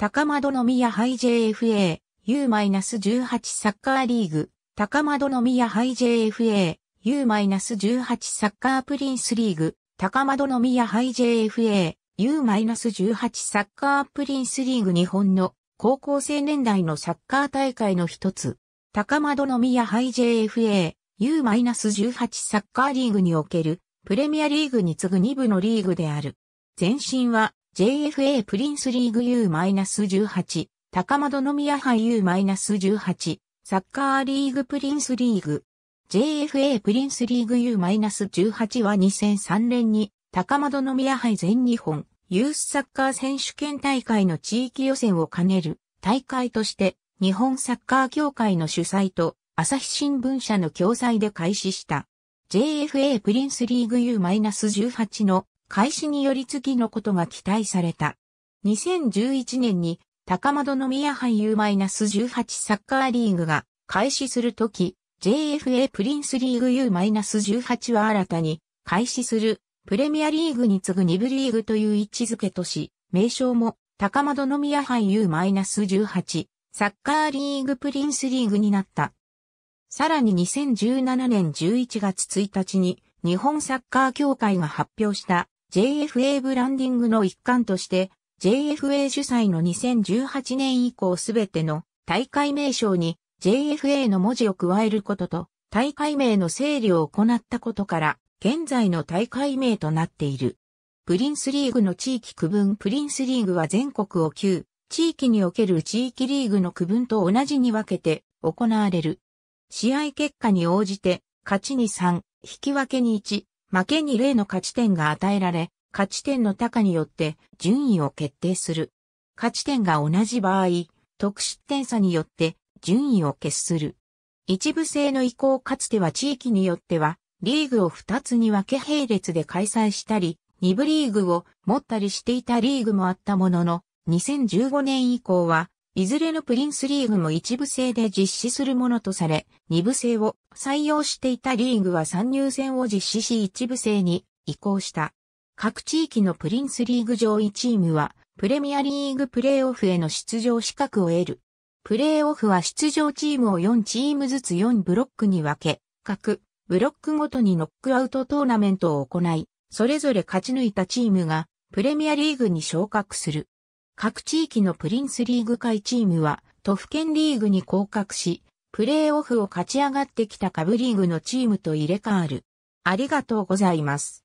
高窓宮杯 JFA、U-18 サッカーリーグ、高窓宮杯 JFA、U-18 サッカープリンスリーグ、高窓宮杯 JFA、U-18 サッカープリンスリーグ日本の高校生年代のサッカー大会の一つ、高窓宮杯 JFA、U-18 サッカーリーグにおけるプレミアリーグに次ぐ2部のリーグである。前身は JFA プリンスリーグ U-18、高窓宮杯 U-18、サッカーリーグプリンスリーグ。JFA プリンスリーグ U-18 は2003年に高窓宮杯全日本ユースサッカー選手権大会の地域予選を兼ねる大会として日本サッカー協会の主催と朝日新聞社の共催で開始した。JFA プリンスリーグ U-18 の開始により次のことが期待された。2011年に高窓宮杯 U-18 サッカーリーグが開始するとき、JFA プリンスリーグ U-18 は新たに開始するプレミアリーグに次ぐ2部リーグという位置づけとし、名称も高窓宮杯 U-18 サッカーリーグプリンスリーグになった。さらに2017年11月1日に日本サッカー協会が発表した JFA ブランディングの一環として、JFA 主催の2018年以降すべての大会名称に JFA の文字を加えることと、大会名の整理を行ったことから、現在の大会名となっている。プリンスリーグの地域区分プリンスリーグは全国を9、地域における地域リーグの区分と同じに分けて行われる。試合結果に応じて、勝ちに3、引き分けに1、負けに例の勝ち点が与えられ、勝ち点の高によって順位を決定する。勝ち点が同じ場合、得失点差によって順位を決する。一部制の移行かつては地域によっては、リーグを2つに分け並列で開催したり、2部リーグを持ったりしていたリーグもあったものの、2015年以降はいずれのプリンスリーグも一部制で実施するものとされ、二部制を採用していたリーグは参入戦を実施し一部制に移行した。各地域のプリンスリーグ上位チームは、プレミアリーグプレーオフへの出場資格を得る。プレーオフは出場チームを4チームずつ4ブロックに分け、各ブロックごとにノックアウトトーナメントを行い、それぞれ勝ち抜いたチームがプレミアリーグに昇格する。各地域のプリンスリーグ会チームは都府県リーグに降格し、プレーオフを勝ち上がってきた下部リーグのチームと入れ替わる。ありがとうございます。